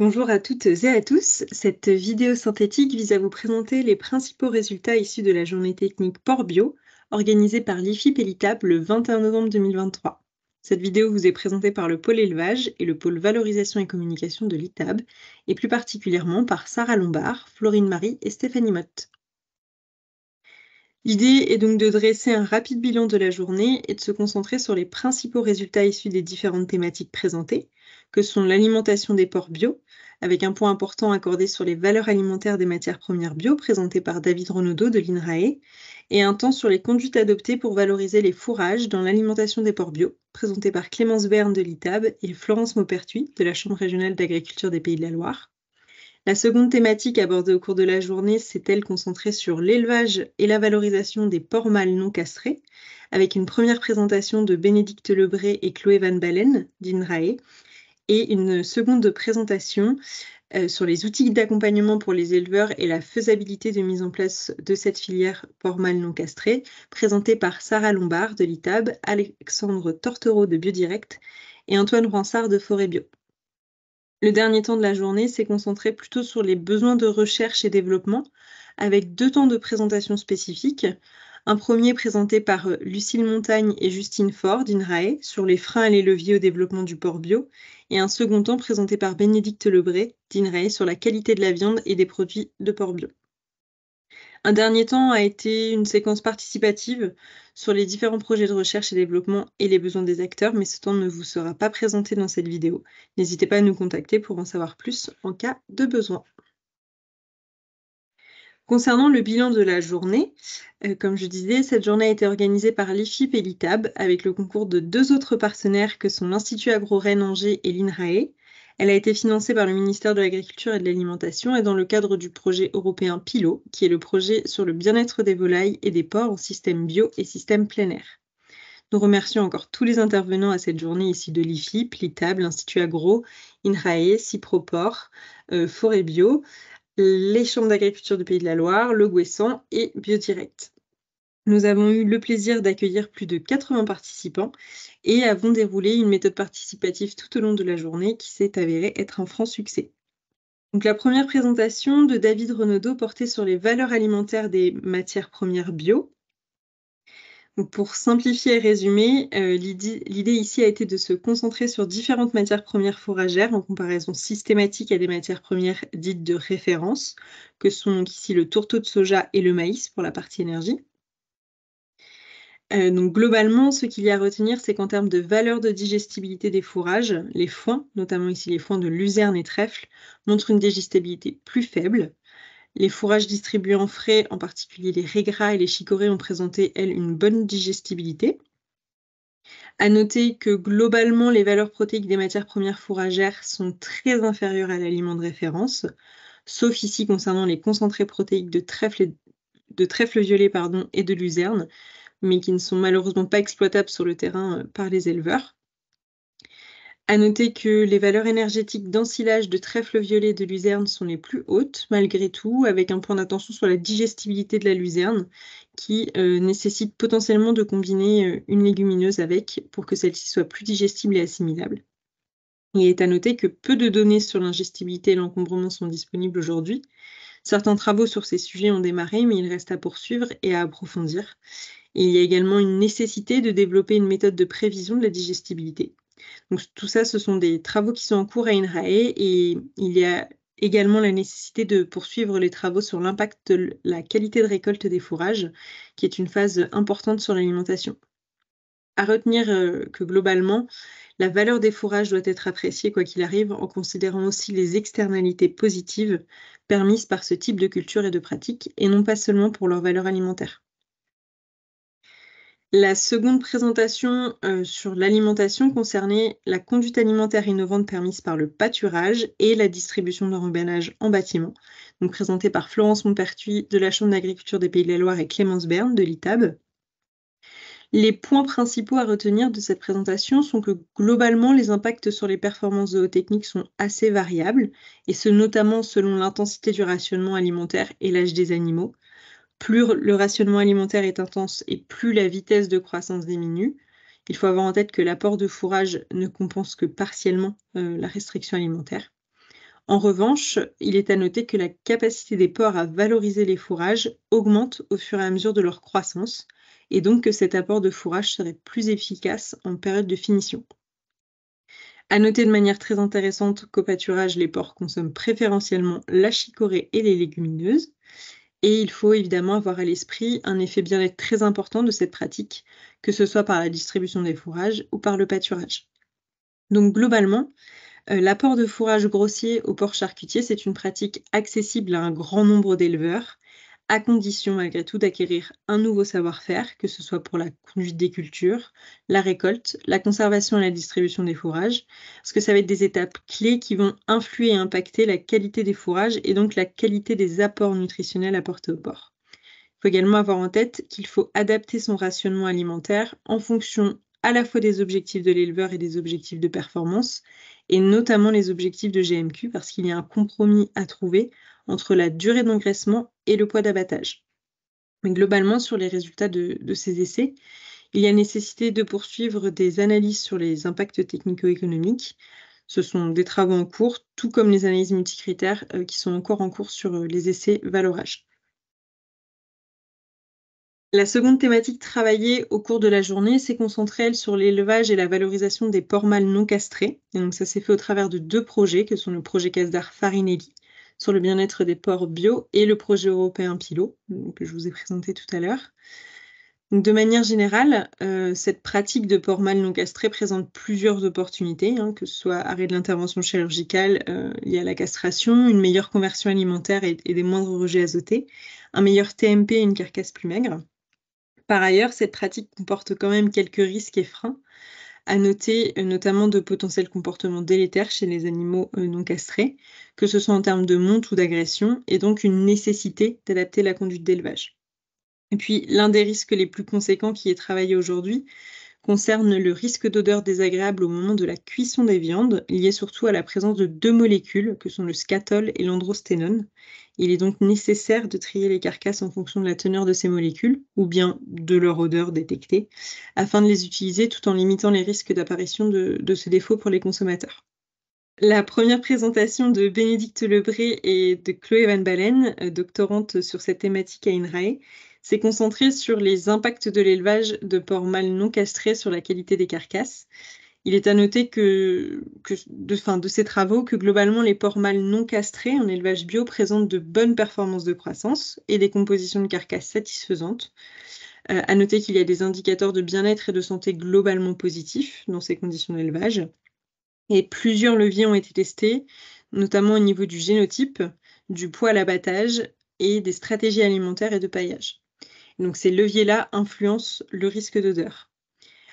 Bonjour à toutes et à tous. Cette vidéo synthétique vise à vous présenter les principaux résultats issus de la journée technique Port Bio, organisée par l'IFIP et l'ITAB le 21 novembre 2023. Cette vidéo vous est présentée par le pôle élevage et le pôle valorisation et communication de l'ITAB, et plus particulièrement par Sarah Lombard, Florine Marie et Stéphanie Mott. L'idée est donc de dresser un rapide bilan de la journée et de se concentrer sur les principaux résultats issus des différentes thématiques présentées, que sont l'alimentation des porcs bio, avec un point important accordé sur les valeurs alimentaires des matières premières bio présentées par David Renaudot de l'INRAE, et un temps sur les conduites adoptées pour valoriser les fourrages dans l'alimentation des ports bio, présenté par Clémence Verne de l'ITAB et Florence Maupertuis de la Chambre régionale d'agriculture des Pays de la Loire. La seconde thématique abordée au cours de la journée s'est elle concentrée sur l'élevage et la valorisation des porcs mâles non castrés, avec une première présentation de Bénédicte Lebré et Chloé Van Balen d'INRAE, et une seconde présentation euh, sur les outils d'accompagnement pour les éleveurs et la faisabilité de mise en place de cette filière porc mal non castré, présentée par Sarah Lombard de l'ITAB, Alexandre Tortoro de Biodirect et Antoine Ransard de Forêt Bio. Le dernier temps de la journée s'est concentré plutôt sur les besoins de recherche et développement, avec deux temps de présentation spécifiques. Un premier présenté par euh, Lucille Montagne et Justine Ford d'INRAE sur les freins et les leviers au développement du porc bio, et un second temps présenté par Bénédicte Lebré d'INRAE sur la qualité de la viande et des produits de porc bio. Un dernier temps a été une séquence participative sur les différents projets de recherche et développement et les besoins des acteurs, mais ce temps ne vous sera pas présenté dans cette vidéo. N'hésitez pas à nous contacter pour en savoir plus en cas de besoin. Concernant le bilan de la journée, euh, comme je disais, cette journée a été organisée par l'IFIP et l'ITAB avec le concours de deux autres partenaires que sont l'Institut Agro-Rennes Angers et l'INRAE. Elle a été financée par le ministère de l'Agriculture et de l'Alimentation et dans le cadre du projet européen PILO, qui est le projet sur le bien-être des volailles et des porcs en système bio et système plein air. Nous remercions encore tous les intervenants à cette journée ici de l'IFIP, Plitable, l'Institut Agro, INRAE, Ciproport, euh, Forêt Bio, les chambres d'agriculture du Pays de la Loire, le Gouessant et BioDirect. Nous avons eu le plaisir d'accueillir plus de 80 participants et avons déroulé une méthode participative tout au long de la journée qui s'est avérée être un franc succès. Donc, la première présentation de David Renaudot portait sur les valeurs alimentaires des matières premières bio. pour simplifier et résumer, euh, l'idée ici a été de se concentrer sur différentes matières premières fourragères en comparaison systématique à des matières premières dites de référence, que sont ici le tourteau de soja et le maïs pour la partie énergie. Euh, donc globalement, ce qu'il y a à retenir, c'est qu'en termes de valeur de digestibilité des fourrages, les foins, notamment ici les foins de luzerne et trèfle, montrent une digestibilité plus faible. Les fourrages distribués en frais, en particulier les régras et les chicorées, ont présenté, elles, une bonne digestibilité. À noter que globalement, les valeurs protéiques des matières premières fourragères sont très inférieures à l'aliment de référence, sauf ici concernant les concentrés protéiques de trèfle, de trèfle violet et de luzerne, mais qui ne sont malheureusement pas exploitables sur le terrain euh, par les éleveurs. À noter que les valeurs énergétiques d'ensilage de trèfle violet de luzerne sont les plus hautes, malgré tout, avec un point d'attention sur la digestibilité de la luzerne, qui euh, nécessite potentiellement de combiner euh, une légumineuse avec pour que celle-ci soit plus digestible et assimilable. Il est à noter que peu de données sur l'ingestibilité et l'encombrement sont disponibles aujourd'hui. Certains travaux sur ces sujets ont démarré, mais il reste à poursuivre et à approfondir il y a également une nécessité de développer une méthode de prévision de la digestibilité. Donc, tout ça, ce sont des travaux qui sont en cours à INRAE et il y a également la nécessité de poursuivre les travaux sur l'impact de la qualité de récolte des fourrages, qui est une phase importante sur l'alimentation. À retenir euh, que globalement, la valeur des fourrages doit être appréciée quoi qu'il arrive, en considérant aussi les externalités positives permises par ce type de culture et de pratique, et non pas seulement pour leur valeur alimentaire. La seconde présentation euh, sur l'alimentation concernait la conduite alimentaire innovante permise par le pâturage et la distribution d'enrobannage en bâtiment, donc présentée par Florence Montpertuis de la Chambre d'agriculture des Pays de la Loire et Clémence Berne de l'ITAB. Les points principaux à retenir de cette présentation sont que globalement, les impacts sur les performances zootechniques sont assez variables, et ce notamment selon l'intensité du rationnement alimentaire et l'âge des animaux plus le rationnement alimentaire est intense et plus la vitesse de croissance diminue. Il faut avoir en tête que l'apport de fourrage ne compense que partiellement euh, la restriction alimentaire. En revanche, il est à noter que la capacité des porcs à valoriser les fourrages augmente au fur et à mesure de leur croissance, et donc que cet apport de fourrage serait plus efficace en période de finition. À noter de manière très intéressante qu'au pâturage, les porcs consomment préférentiellement la chicorée et les légumineuses, et il faut évidemment avoir à l'esprit un effet bien-être très important de cette pratique, que ce soit par la distribution des fourrages ou par le pâturage. Donc globalement, euh, l'apport de fourrage grossier au porc charcutier, c'est une pratique accessible à un grand nombre d'éleveurs à condition malgré tout d'acquérir un nouveau savoir-faire, que ce soit pour la conduite des cultures, la récolte, la conservation et la distribution des fourrages, parce que ça va être des étapes clés qui vont influer et impacter la qualité des fourrages et donc la qualité des apports nutritionnels apportés au porc. Il faut également avoir en tête qu'il faut adapter son rationnement alimentaire en fonction à la fois des objectifs de l'éleveur et des objectifs de performance, et notamment les objectifs de GMQ, parce qu'il y a un compromis à trouver entre la durée d'engraissement et le poids d'abattage. Mais globalement, sur les résultats de, ces essais, il y a nécessité de poursuivre des analyses sur les impacts technico-économiques. Ce sont des travaux en cours, tout comme les analyses multicritères euh, qui sont encore en cours sur euh, les essais valorage. La seconde thématique travaillée au cours de la journée s'est concentrée, sur l'élevage et la valorisation des porcs mâles non castrés. Et donc, ça s'est fait au travers de deux projets, que sont le projet Casdar Farinelli sur le bien-être des porcs bio et le projet européen PILO que je vous ai présenté tout à l'heure. De manière générale, euh, cette pratique de port mal non castré présente plusieurs opportunités, hein, que ce soit arrêt de l'intervention chirurgicale euh, liée à la castration, une meilleure conversion alimentaire et, des moindres rejets azotés, un meilleur TMP et une carcasse plus maigre. Par ailleurs, cette pratique comporte quand même quelques risques et freins, à noter euh, notamment de potentiels comportements délétères chez les animaux euh, non castrés, que ce soit en termes de monte ou d'agression, et donc une nécessité d'adapter la conduite d'élevage. Et puis, l'un des risques les plus conséquents qui est travaillé aujourd'hui, concerne le risque d'odeur désagréable au moment de la cuisson des viandes, lié surtout à la présence de deux molécules que sont le scatol et l'androsténone. Il est donc nécessaire de trier les carcasses en fonction de la teneur de ces molécules, ou bien de leur odeur détectée, afin de les utiliser tout en limitant les risques d'apparition de, de ce défaut pour les consommateurs. La première présentation de Bénédicte Lebré et de Chloé Van Balen, doctorante sur cette thématique à INRAE, s'est concentré sur les impacts de l'élevage de porcs mâles non castrés sur la qualité des carcasses. Il est à noter que, de, fin, de ces travaux que globalement les porcs mâles non castrés en élevage bio présentent de bonnes performances de croissance et des compositions de carcasses satisfaisantes. A euh, à noter qu'il y a des indicateurs de bien-être et de santé globalement positifs dans ces conditions d'élevage. Et plusieurs leviers ont été testés, notamment au niveau du génotype, du poids à l'abattage et des stratégies alimentaires et de paillage. Donc ces leviers-là influencent le risque d'odeur.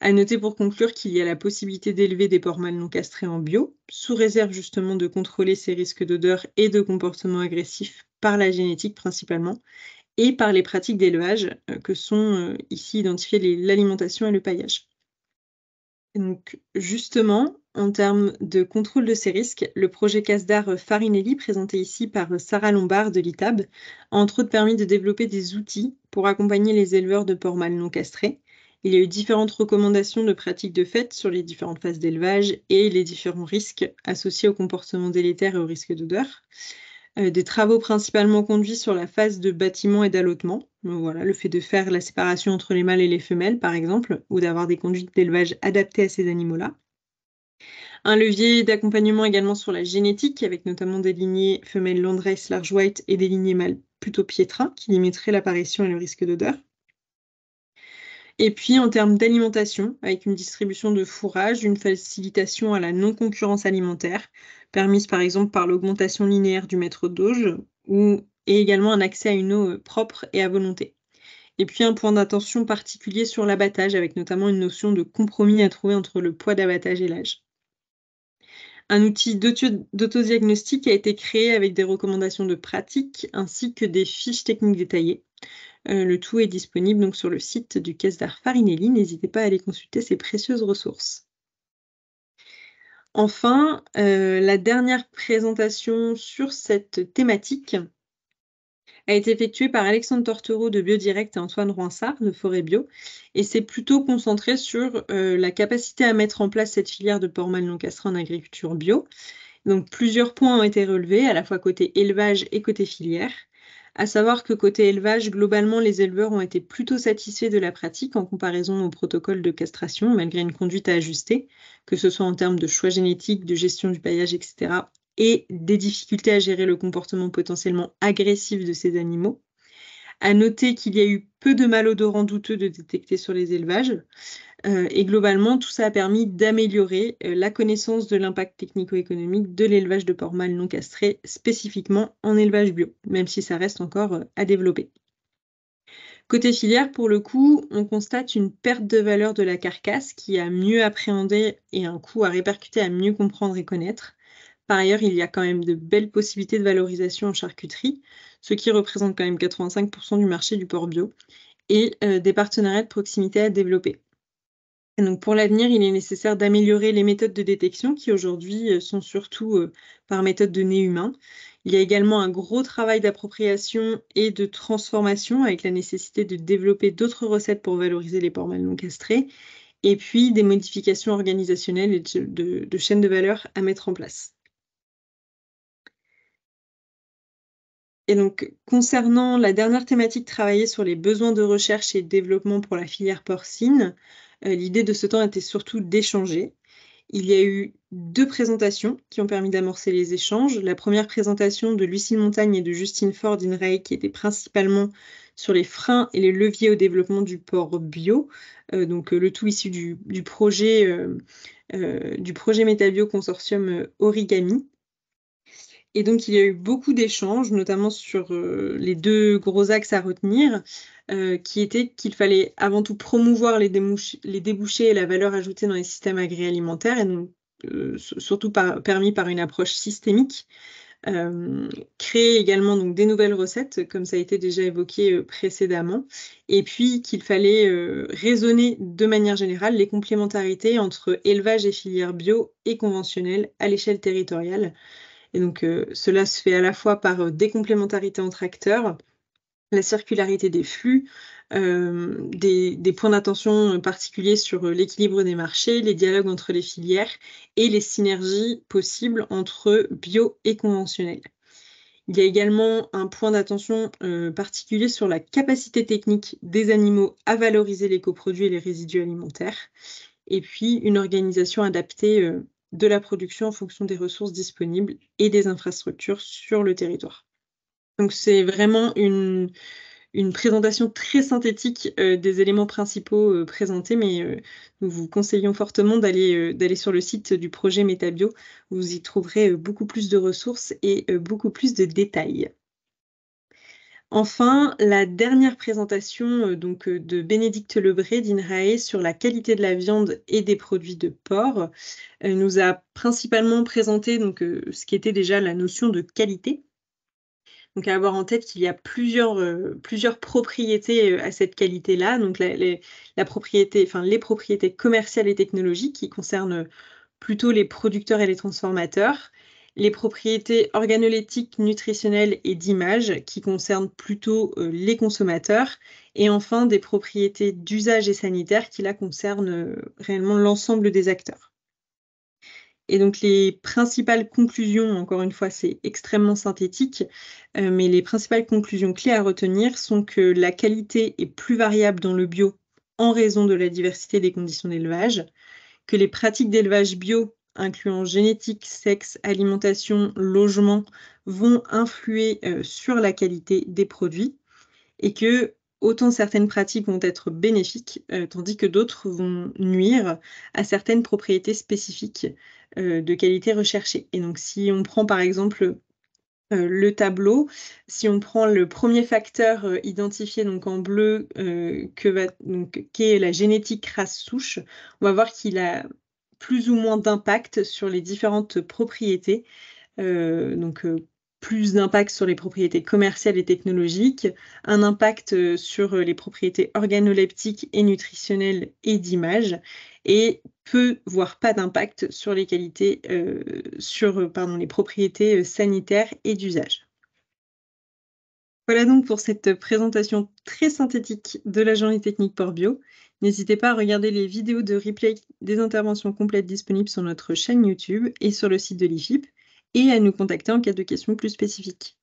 A noter pour conclure qu'il y a la possibilité d'élever des porcs mâles non castrés en bio, sous réserve justement de contrôler ces risques d'odeur et de comportement agressif par la génétique principalement, et par les pratiques d'élevage euh, que sont euh, ici identifiées l'alimentation et le paillage. Donc justement, en termes de contrôle de ces risques, le projet CASDAR Farinelli, présenté ici par Sarah Lombard de l'ITAB, a entre autres permis de développer des outils pour accompagner les éleveurs de porcs mâles non castrés. Il y a eu différentes recommandations de pratiques de fait sur les différentes phases d'élevage et les différents risques associés au comportement délétère et au risque d'odeur. Euh, des travaux principalement conduits sur la phase de bâtiment et d'allotement. Euh, voilà, le fait de faire la séparation entre les mâles et les femelles, par exemple, ou d'avoir des conduites d'élevage adaptées à ces animaux-là. Un levier d'accompagnement également sur la génétique, avec notamment des lignées femelles Landrace Large White et des lignées mâles plutôt piétrin qui limiterait l'apparition et le risque d'odeur. Et puis en termes d'alimentation, avec une distribution de fourrage, une facilitation à la non-concurrence alimentaire, permise par exemple par l'augmentation linéaire du mètre d'auge, ou, et également un accès à une eau euh, propre et à volonté. Et puis un point d'attention particulier sur l'abattage, avec notamment une notion de compromis à trouver entre le poids d'abattage et l'âge. Un outil d'autodiagnostic a été créé avec des recommandations de pratique ainsi que des fiches techniques détaillées. Euh, le tout est disponible donc sur le site du Caisse d'art Farinelli. N'hésitez pas à aller consulter ces précieuses ressources. Enfin, euh, la dernière présentation sur cette thématique a été effectué par Alexandre Tortereau de BioDirect et Antoine Ronsard de Forêt Bio. Et c'est plutôt concentré sur euh, la capacité à mettre en place cette filière de porc non castré en agriculture bio. Donc plusieurs points ont été relevés, à la fois côté élevage et côté filière. À savoir que côté élevage, globalement, les éleveurs ont été plutôt satisfaits de la pratique en comparaison au protocole de castration, malgré une conduite à ajuster, que ce soit en termes de choix génétique, de gestion du paillage, etc., et des difficultés à gérer le comportement potentiellement agressif de ces animaux. À noter qu'il y a eu peu de malodorants douteux de détecter sur les élevages. Euh, et globalement, tout ça a permis d'améliorer euh, la connaissance de l'impact technico-économique de l'élevage de porc mâle non castré, spécifiquement en élevage bio, même si ça reste encore euh, à développer. Côté filière, pour le coup, on constate une perte de valeur de la carcasse qui a mieux appréhendé et un coût à répercuter à mieux comprendre et connaître. Par ailleurs, il y a quand même de belles possibilités de valorisation en charcuterie, ce qui représente quand même 85% du marché du porc bio, et euh, des partenariats de proximité à développer. donc pour l'avenir, il est nécessaire d'améliorer les méthodes de détection qui aujourd'hui euh, sont surtout euh, par méthode de nez humain. Il y a également un gros travail d'appropriation et de transformation avec la nécessité de développer d'autres recettes pour valoriser les porcs mal non castrés et puis des modifications organisationnelles et de chaînes de valeur à mettre en place. Et donc, concernant la dernière thématique travaillée sur les besoins de recherche et de développement pour la filière porcine, euh, l'idée de ce temps était surtout d'échanger. Il y a eu deux présentations qui ont permis d'amorcer les échanges. La première présentation de Lucille Montagne et de Justine Ford ray qui était principalement sur les freins et les leviers au développement du port bio, euh, donc euh, le tout issu du, projet du projet Métabio Consortium Origami. Et donc, il y a eu beaucoup d'échanges, notamment sur euh, les deux gros axes à retenir, euh, qui étaient qu'il fallait avant tout promouvoir les, débouchés et la valeur ajoutée dans les systèmes agri et donc euh, surtout permis par une approche systémique. créer également donc, des nouvelles recettes, comme ça a été déjà évoqué précédemment, et puis qu'il fallait raisonner de manière générale les complémentarités entre élevage et filières bio et conventionnelles à l'échelle territoriale. Et donc, euh, cela se fait à la fois par euh, des complémentarités entre acteurs, la circularité des flux, euh, des, points d'attention particuliers sur l'équilibre des marchés, les dialogues entre les filières et les synergies possibles entre bio et conventionnel. Il y a également un point d'attention particulier sur la capacité technique des animaux à valoriser les coproduits et les résidus alimentaires, et puis une organisation adaptée de la production en fonction des ressources disponibles et des infrastructures sur le territoire. Donc c'est vraiment une, présentation très synthétique euh, des éléments principaux euh, présentés, mais euh, nous vous conseillons fortement d'aller d'aller sur le site du projet MetaBio. Vous y trouverez beaucoup plus de ressources et beaucoup plus de détails. Enfin, la dernière présentation euh, donc, euh, de Bénédicte Lebré d'INRAE sur la qualité de la viande et des produits de porc euh, nous a principalement présenté donc, ce qui était déjà la notion de qualité. Donc à avoir en tête qu'il y a plusieurs, propriétés à cette qualité-là. Donc la propriété, les propriétés commerciales et technologiques qui concernent plutôt les producteurs et les transformateurs, les propriétés organoleptiques, nutritionnelles et d'image qui concernent plutôt euh, les consommateurs, et enfin des propriétés d'usage et sanitaires qui là concernent euh, réellement l'ensemble des acteurs. Et donc les principales conclusions, encore une fois, c'est extrêmement synthétique, euh, mais les principales conclusions clés à retenir sont que la qualité est plus variable dans le bio en raison de la diversité des conditions d'élevage, que les pratiques d'élevage bio incluant génétique, sexe, alimentation, logement, vont influer euh, sur la qualité des produits et que autant certaines pratiques vont être bénéfiques, euh, tandis que d'autres vont nuire à certaines propriétés spécifiques euh, de qualité recherchée. Et donc si on prend par exemple le tableau. Si on prend le premier facteur identifié donc en bleu, que va, donc, qui est la génétique race souche, on va voir qu'il a plus ou moins d'impact sur les différentes propriétés. Euh, donc, euh, plus d'impact sur les propriétés commerciales et technologiques, un impact euh, sur les propriétés organoleptiques et nutritionnelles et d'image, et peu, voire pas d'impact sur les qualités, sur les propriétés sanitaires et d'usage. Voilà donc pour cette présentation très synthétique de la journée technique Port Bio. N'hésitez pas à regarder les vidéos de replay des interventions complètes disponibles sur notre chaîne YouTube et sur le site de l'IFIP et à nous contacter en cas de questions plus spécifiques.